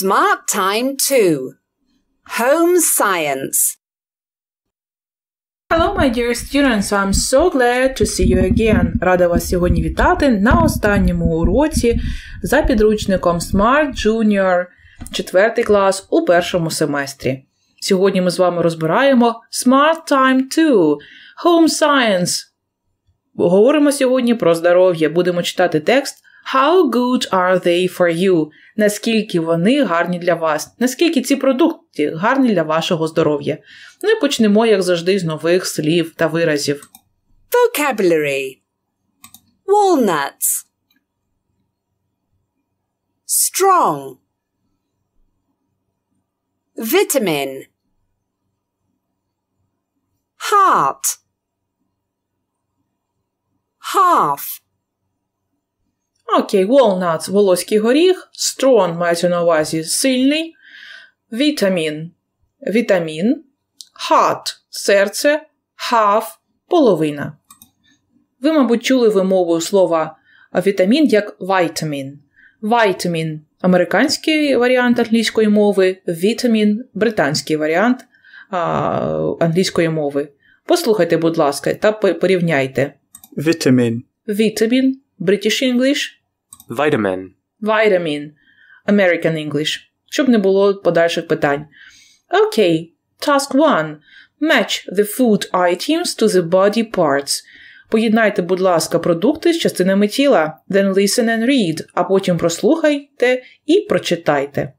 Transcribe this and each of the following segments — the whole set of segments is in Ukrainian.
Smart Time 2 Home Science. Hello, my dear students! I'm so glad to see you again. Рада вас сьогодні вітати на останньому уроці за підручником Smart Junior 4 клас у першому семестрі. Сьогодні ми з вами розбираємо Smart Time 2 Home Science. Говоримо сьогодні про здоров'я. Будемо читати текст How good are they for you? Наскільки вони гарні для вас? Наскільки ці продукти гарні для вашого здоров'я? Ну і почнемо, як завжди, з нових слів та виразів. Vocabulary Walnuts Strong Vitamin Heart Half Окей, walnuts – волоський горіх, strong мається на увазі сильний, вітамін вітамін, heart – серце, half – половина. Ви, мабуть, чули вимовою слова вітамін як vitamin. Vitamin – американський варіант англійської мови, вітамін британський варіант а, англійської мови. Послухайте, будь ласка, та порівняйте. Vitamin. Vitamin British English – Vitamin. Vitamin. American English. Щоб не було подальших питань. Окей. Okay. Task 1. Match the food items to the body parts. Поєднайте, будь ласка, продукти з частинами тіла. Then listen and read. А потім прослухайте і прочитайте.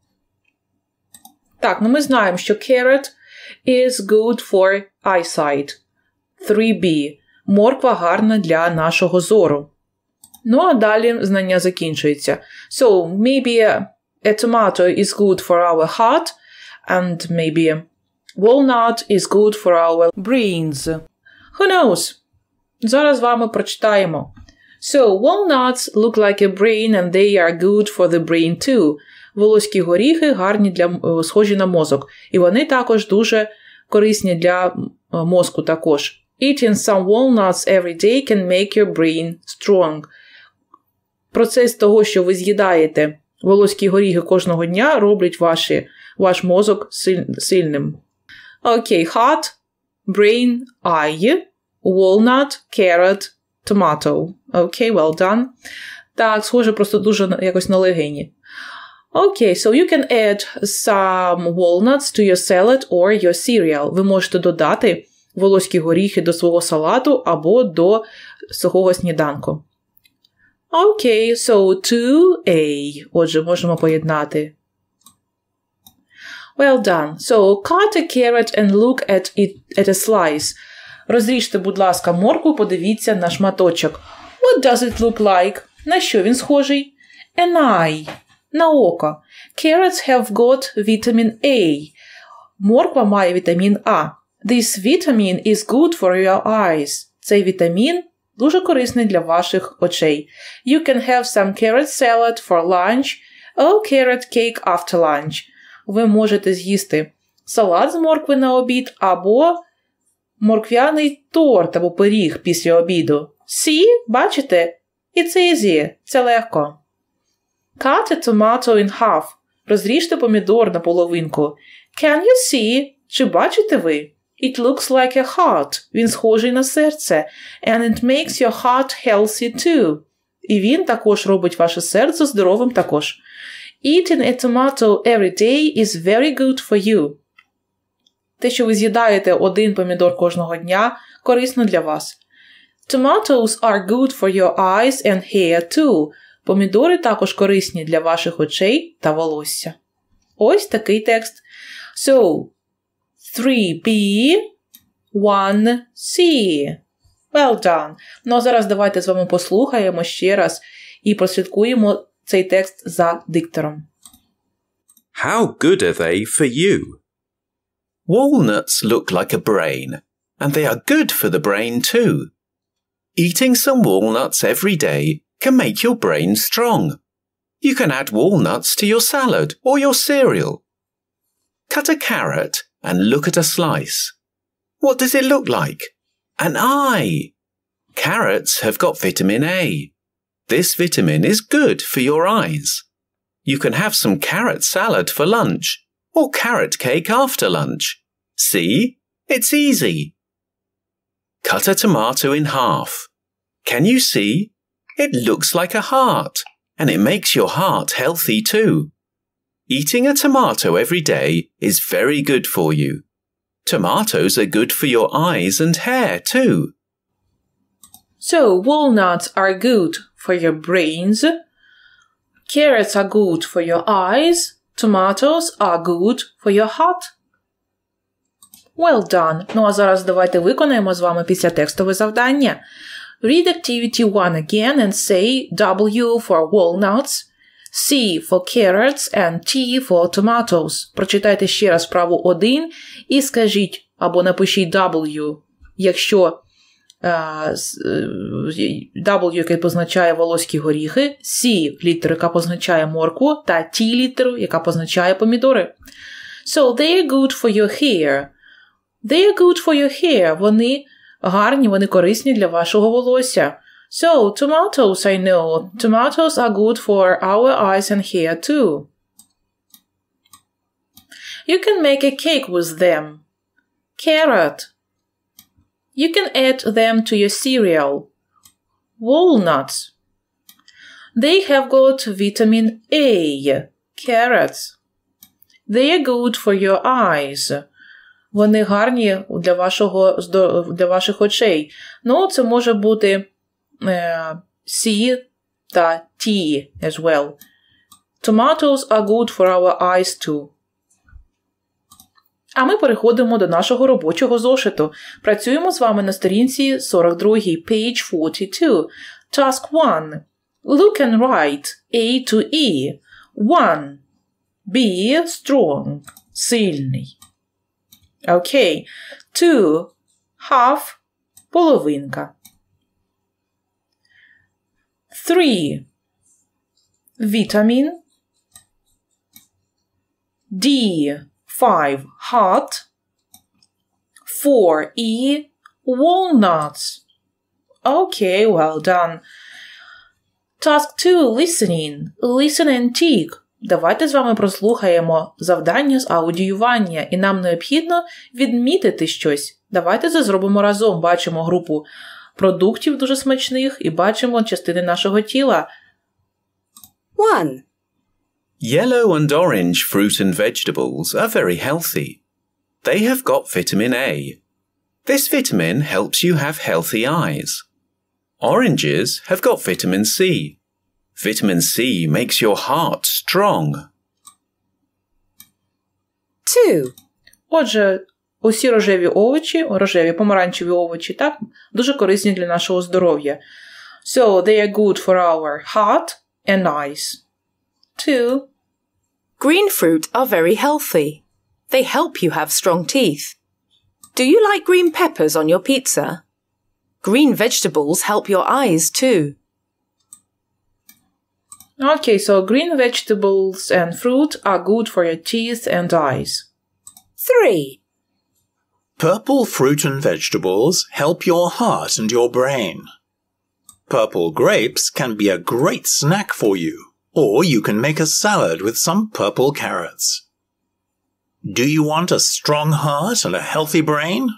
Так, ну ми знаємо, що carrot is good for eyesight. 3B. Морква гарна для нашого зору. Ну а далі знання закінчується. So, maybe a tomato is good for our heart, and maybe walnut is good for our brains. Who knows? Зараз вами прочитаємо. So, walnuts look like a brain and they are good for the brain too. Волоські горіхи гарні для схожі на мозок, і вони також дуже корисні для мозку також. Eating some walnuts every day can make your brain strong. Процес того, що ви з'їдаєте волоські горіхи кожного дня, роблять ваші, ваш мозок сильним. Окей, okay, heart, brain, eye, walnut, carrot, tomato. Окей, okay, well done. Так, схоже, просто дуже якось на легені. Окей, okay, so you can add some walnuts to your salad or your cereal. Ви можете додати волоські горіхи до свого салату або до сухого сніданку. Окей, okay, so 2A. Отже, можемо поєднати. Well done. So cut a carrot and look at it at a slice. Розріжте, будь ласка, моркву, подивіться на шматочок. What does it look like? На що він схожий? An eye. На око. Carrots have got vitamin A. Морква має вітамін А. This vitamin is good for your eyes. Цей вітамін Дуже корисний для ваших очей. You can have some carrot salad for lunch or carrot cake after lunch. Ви можете з'їсти салат з моркви на обід або морквяний торт або пиріг після обіду. See, бачите? It's easy. Це легко. Cut a tomato in half. Розріжте помідор на половинку. Can you see? Чи бачите ви? It looks like a heart. Він схожий на серце. And it makes your heart healthy too. І він також робить ваше серце здоровим також. Eating a tomato every day is very good for you. Те, що ви з'їдаєте один помідор кожного дня, корисно для вас. Tomatoes are good for your eyes and hair too. Помідори також корисні для ваших очей та волосся. Ось такий текст. So, 3B, 1C. Well done. Ну а зараз давайте з вами послухаємо ще раз і прослідкуємо цей текст за диктором. How good are they for you? Walnuts look like a brain, and they are good for the brain too. Eating some walnuts every day can make your brain strong. You can add walnuts to your salad or your cereal. Cut a carrot and look at a slice. What does it look like? An eye! Carrots have got vitamin A. This vitamin is good for your eyes. You can have some carrot salad for lunch or carrot cake after lunch. See? It's easy. Cut a tomato in half. Can you see? It looks like a heart and it makes your heart healthy too. Eating a tomato every day is very good for you. Tomatoes are good for your eyes and hair too. So, walnuts are good for your brains, carrots are good for your eyes, tomatoes are good for your heart. Well done! Ну а зараз давайте виконаємо з вами післятекстове завдання. Read activity 1 again and say W for walnuts – C for carrots and T for tomatoes. Прочитайте ще раз справу 1 і скажіть або напишіть W, якщо е, е, W, який позначає волоські горіхи, C літеру, яка позначає морку, та T літеру, яка позначає помідори. So they are good for your hair. They are good for your hair. Вони гарні, вони корисні для вашого волосся. So, tomatoes, I know. Tomatoes are good for our eyes and hair too. You can make a cake with them. Carrot. You can add them to your cereal. Walnuts. They have got vitamin A. Carrots. They are good for your eyes. Вони гарні для, вашого, для ваших очей. Ну, це може бути uh, C the T as well. Tomatoes are good for our eyes too. А ми переходимо до нашого робочого зошиту. Працюємо з вами на сторінці 42, page 42. Task 1. Look and write A to E. 1. Be strong. Сильний. Окей. Okay. 2. Half. Половинка. 3. Vitamin D. 5. Hot 4. E. Walnuts Okay, well done. Task 2. Listening. Listen and tick. Давайте з вами прослухаємо завдання з аудіювання, і нам необхідно відмітити щось. Давайте це зробимо разом. Бачимо групу продуктів дуже смачних і бачимо частини нашого тіла. One. Yellow and orange fruit and vegetables are very healthy. They have got vitamin A. This vitamin helps you have healthy eyes. Oranges have got vitamin C. Vitamin C makes your heart strong. 2. Отже, усі рожеві овочі, рожеві помаранчеві овочі, так, дуже корисні для нашого здоров'я. So, they are good for our heart and eyes. Two. Green fruit are very healthy. They help you have strong teeth. Do you like green peppers on your pizza? Green vegetables help your eyes too. Okay, so green vegetables and fruit are good for your teeth and eyes. 3. Purple fruit and vegetables help your heart and your brain. Purple grapes can be a great snack for you, or you can make a salad with some purple carrots. Do you want a strong heart and a healthy brain?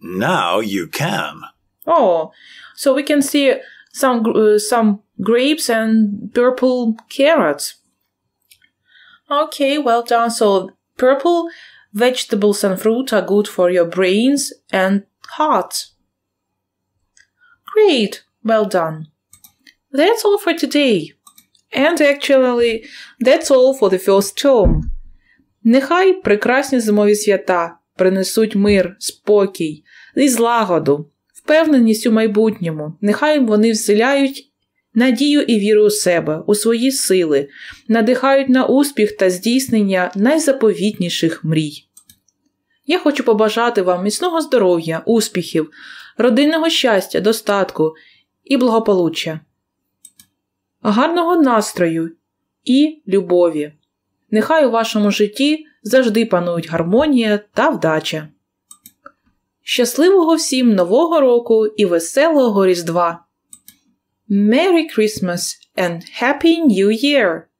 Now you can. Oh, so we can see some uh, some grapes and purple carrots. Okay, well done. So purple Vegetables and fruit are good for your brains and heart. Great! Well done! That's all for today. And actually, that's all for the first term. Нехай прекрасні зимові свята принесуть мир, спокій і злагоду, впевненість у майбутньому. Нехай вони вселяють надію і віру у себе, у свої сили, надихають на успіх та здійснення найзаповітніших мрій. Я хочу побажати вам міцного здоров'я, успіхів, родинного щастя, достатку і благополуччя, гарного настрою і любові. Нехай у вашому житті завжди панують гармонія та вдача. Щасливого всім нового року і веселого Різдва! Merry Christmas and Happy New Year!